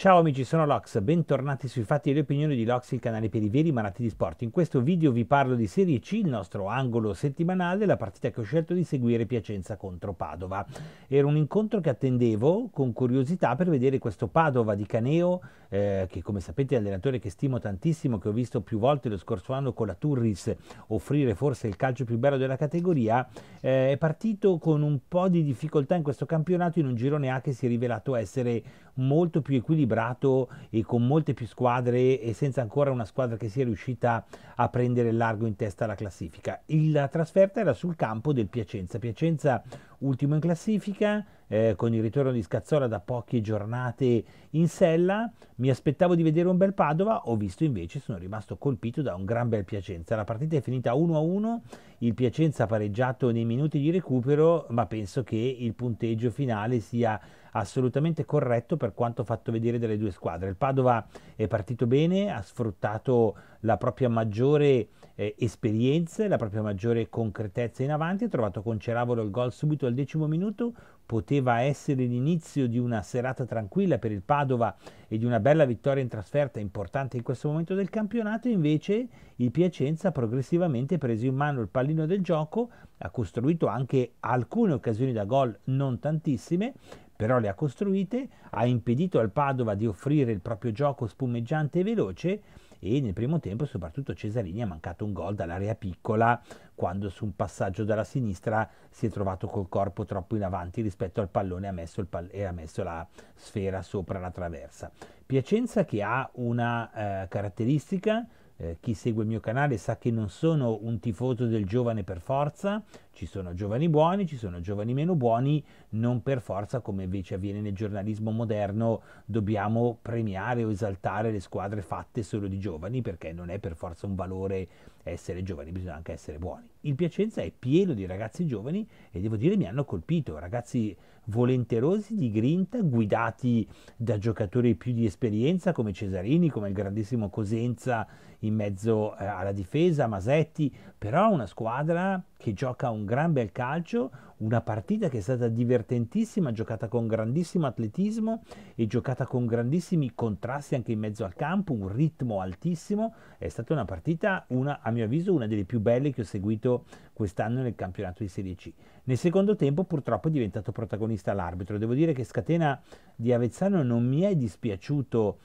Ciao amici, sono Lox, bentornati sui fatti e le opinioni di Lox, il canale per i veri malati di sport. In questo video vi parlo di Serie C, il nostro angolo settimanale, la partita che ho scelto di seguire Piacenza contro Padova. Era un incontro che attendevo con curiosità per vedere questo Padova di Caneo, eh, che come sapete è un allenatore che stimo tantissimo, che ho visto più volte lo scorso anno con la Turris offrire forse il calcio più bello della categoria, eh, è partito con un po' di difficoltà in questo campionato in un girone A che si è rivelato essere molto più equilibrato e con molte più squadre e senza ancora una squadra che sia riuscita a prendere largo in testa alla classifica. La trasferta era sul campo del Piacenza. Piacenza ultimo in classifica, eh, con il ritorno di Scazzola da poche giornate in sella. Mi aspettavo di vedere un bel Padova, ho visto invece, sono rimasto colpito da un gran bel Piacenza. La partita è finita 1-1, il Piacenza ha pareggiato nei minuti di recupero, ma penso che il punteggio finale sia assolutamente corretto per quanto fatto vedere dalle due squadre. Il Padova è partito bene, ha sfruttato la propria maggiore eh, esperienza, la propria maggiore concretezza in avanti, ha trovato con Ceravolo il gol subito al decimo minuto, poteva essere l'inizio di una serata tranquilla per il Padova e di una bella vittoria in trasferta importante in questo momento del campionato, invece il Piacenza ha progressivamente preso in mano il pallino del gioco, ha costruito anche alcune occasioni da gol, non tantissime, però le ha costruite, ha impedito al Padova di offrire il proprio gioco spumeggiante e veloce e nel primo tempo soprattutto Cesarini ha mancato un gol dall'area piccola quando su un passaggio dalla sinistra si è trovato col corpo troppo in avanti rispetto al pallone e ha messo, pall- e ha messo la sfera sopra la traversa. Piacenza che ha una eh, caratteristica, eh, chi segue il mio canale sa che non sono un tifoso del giovane per forza, ci sono giovani buoni, ci sono giovani meno buoni, non per forza come invece avviene nel giornalismo moderno dobbiamo premiare o esaltare le squadre fatte solo di giovani perché non è per forza un valore essere giovani, bisogna anche essere buoni. Il Piacenza è pieno di ragazzi giovani e devo dire mi hanno colpito, ragazzi volenterosi di grinta, guidati da giocatori più di esperienza come Cesarini, come il grandissimo Cosenza in mezzo eh, alla difesa, Masetti, però una squadra che gioca un gran bel calcio, una partita che è stata divertentissima, giocata con grandissimo atletismo e giocata con grandissimi contrasti anche in mezzo al campo, un ritmo altissimo, è stata una partita, una, a mio avviso, una delle più belle che ho seguito quest'anno nel campionato di Serie C. Nel secondo tempo purtroppo è diventato protagonista l'arbitro, devo dire che Scatena di Avezzano non mi è dispiaciuto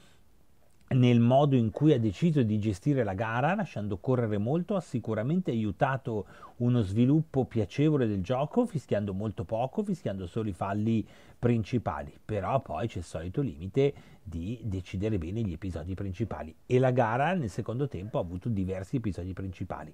nel modo in cui ha deciso di gestire la gara, lasciando correre molto, ha sicuramente aiutato uno sviluppo piacevole del gioco, fischiando molto poco, fischiando solo i falli principali, però poi c'è il solito limite di decidere bene gli episodi principali e la gara nel secondo tempo ha avuto diversi episodi principali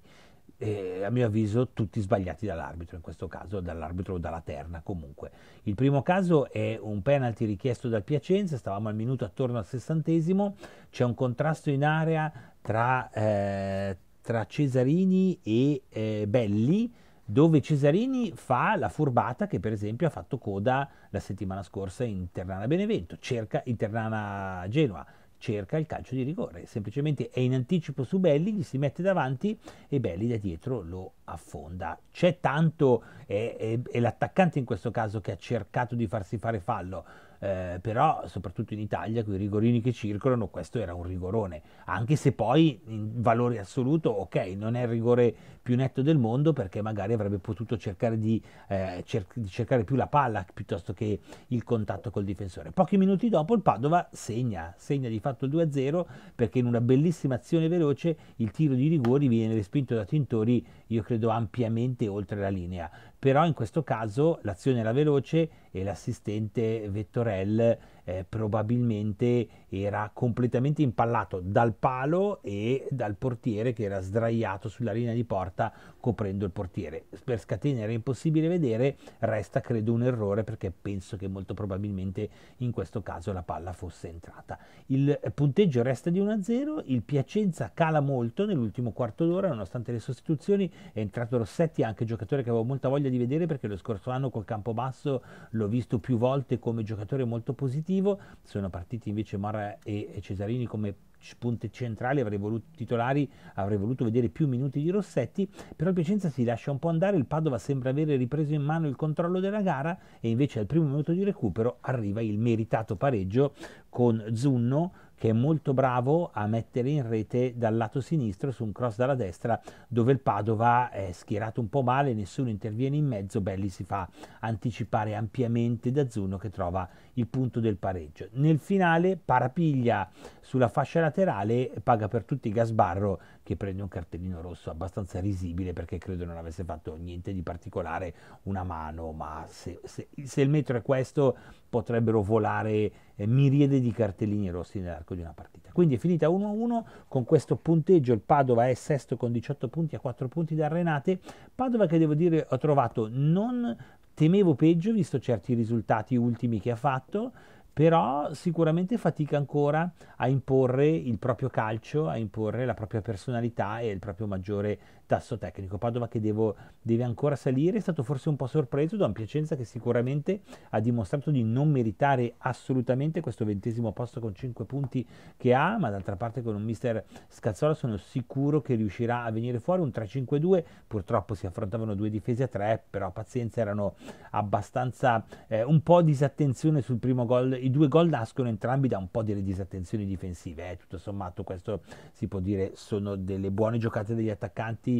eh, a mio avviso tutti sbagliati dall'arbitro, in questo caso dall'arbitro o dalla terna comunque. Il primo caso è un penalty richiesto dal Piacenza, stavamo al minuto attorno al sessantesimo, c'è un contrasto in area tra, eh, tra Cesarini e eh, Belli, dove Cesarini fa la furbata che per esempio ha fatto coda la settimana scorsa in Ternana Benevento, cerca in Ternana Genoa cerca il calcio di rigore, semplicemente è in anticipo su Belli, gli si mette davanti e Belli da dietro lo affonda. C'è tanto, è, è, è l'attaccante in questo caso che ha cercato di farsi fare fallo, eh, però soprattutto in Italia con i rigorini che circolano questo era un rigorone, anche se poi in valore assoluto ok non è il rigore più netto del mondo perché magari avrebbe potuto cercare di, eh, cer- di cercare più la palla piuttosto che il contatto col difensore. Pochi minuti dopo il Padova segna, segna di fatto il 2-0 perché in una bellissima azione veloce il tiro di rigori viene respinto da Tintori io credo ampiamente oltre la linea, però in questo caso l'azione era veloce, e l'assistente Vettorel eh, probabilmente era completamente impallato dal palo e dal portiere che era sdraiato sulla linea di porta coprendo il portiere. Per Scatena era impossibile vedere, resta credo un errore perché penso che molto probabilmente in questo caso la palla fosse entrata. Il punteggio resta di 1-0, il Piacenza cala molto nell'ultimo quarto d'ora nonostante le sostituzioni, è entrato Rossetti, anche giocatore che avevo molta voglia di vedere perché lo scorso anno col campo basso l'ho visto più volte come giocatore molto positivo positivo, sono partiti invece Mara e Cesarini come punte centrali, avrei voluto titolari, avrei voluto vedere più minuti di Rossetti, però il Piacenza si lascia un po' andare, il Padova sembra avere ripreso in mano il controllo della gara e invece al primo minuto di recupero arriva il meritato pareggio con Zunno che è molto bravo a mettere in rete dal lato sinistro su un cross dalla destra dove il Padova è schierato un po' male, nessuno interviene in mezzo, Belli si fa anticipare ampiamente da Zuno che trova il punto del pareggio. Nel finale parapiglia sulla fascia laterale, paga per tutti Gasbarro che prende un cartellino rosso abbastanza risibile perché credo non avesse fatto niente di particolare, una mano, ma se, se, se il metro è questo potrebbero volare eh, miriade di cartellini rossi nell'arco di una partita. Quindi è finita 1-1, con questo punteggio il Padova è sesto con 18 punti a 4 punti da Renate, Padova che devo dire ho trovato non temevo peggio visto certi risultati ultimi che ha fatto, però sicuramente fatica ancora a imporre il proprio calcio, a imporre la propria personalità e il proprio maggiore tasso tecnico. Padova che devo, deve ancora salire, è stato forse un po' sorpreso da un Piacenza che sicuramente ha dimostrato di non meritare assolutamente questo ventesimo posto con 5 punti che ha, ma d'altra parte con un mister Scazzola sono sicuro che riuscirà a venire fuori un 3-5-2, purtroppo si affrontavano due difese a 3, però pazienza erano abbastanza eh, un po' disattenzione sul primo gol, i due gol nascono entrambi da un po' delle disattenzioni difensive, eh. tutto sommato questo si può dire sono delle buone giocate degli attaccanti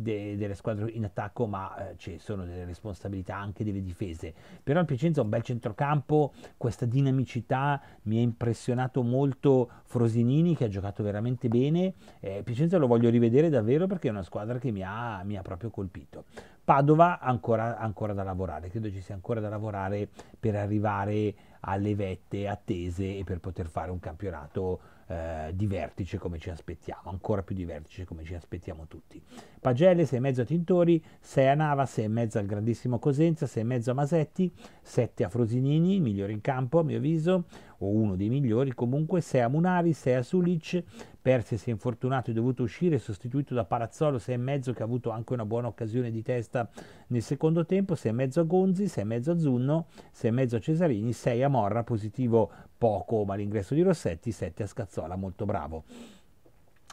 de, delle squadre in attacco, ma eh, ci sono delle responsabilità anche delle difese. Però il Piacenza ha un bel centrocampo, questa dinamicità mi ha impressionato molto Frosinini che ha giocato veramente bene. Eh, Piacenza lo voglio rivedere davvero perché è una squadra che mi ha, mi ha proprio colpito. Padova ancora, ancora, da lavorare, credo ci sia ancora da lavorare per arrivare alle vette attese e per poter fare un campionato eh, di vertice come ci aspettiamo, ancora più di vertice come ci aspettiamo tutti. Pagella Michele, 6 e mezzo a Tintori, 6 a Nava, 6 e mezzo al grandissimo Cosenza, 6 e mezzo a Masetti, 7 a Frosinini, il migliore in campo a mio avviso, o uno dei migliori comunque, 6 a Munari, 6 a Sulic, Persi si è infortunato e è dovuto uscire, sostituito da Palazzolo 6 e mezzo che ha avuto anche una buona occasione di testa nel secondo tempo, 6 e mezzo a Gonzi, 6 e mezzo a Zunno, 6 e mezzo a Cesarini, 6 a Morra, positivo poco ma l'ingresso di Rossetti, 7 a Scazzola, molto bravo.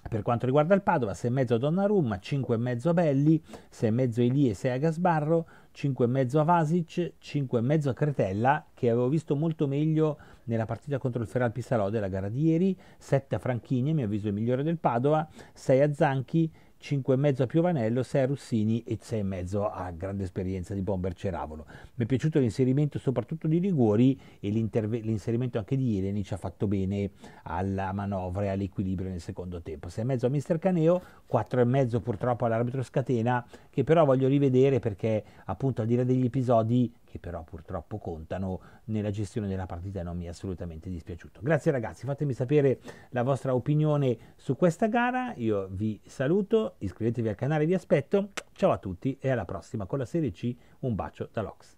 Per quanto riguarda il Padova, 6 e 6,5 Donnarumma, 5 e 5,5 Belli, 6 e 6,5 Elie, 6 a Gasbarro, 5 e mezzo 5,5 Vasic, 5,5 Cretella, che avevo visto molto meglio nella partita contro il Feral Pissalò della gara di ieri, 7 a Franchini, a mio avviso il migliore del Padova, 6 a Zanchi, 5,5 a Piovanello, 6 a Russini e 6,5 a grande esperienza di Bomber Ceravolo. Mi è piaciuto l'inserimento soprattutto di Liguori e l'inserimento anche di Eleni ci ha fatto bene alla manovra e all'equilibrio nel secondo tempo. 6,5 a Mister Caneo, 4,5 purtroppo all'arbitro Scatena, che però voglio rivedere perché appunto al di là degli episodi che però purtroppo contano nella gestione della partita e non mi è assolutamente dispiaciuto. Grazie ragazzi, fatemi sapere la vostra opinione su questa gara, io vi saluto, iscrivetevi al canale, vi aspetto, ciao a tutti e alla prossima con la Serie C, un bacio da Lox.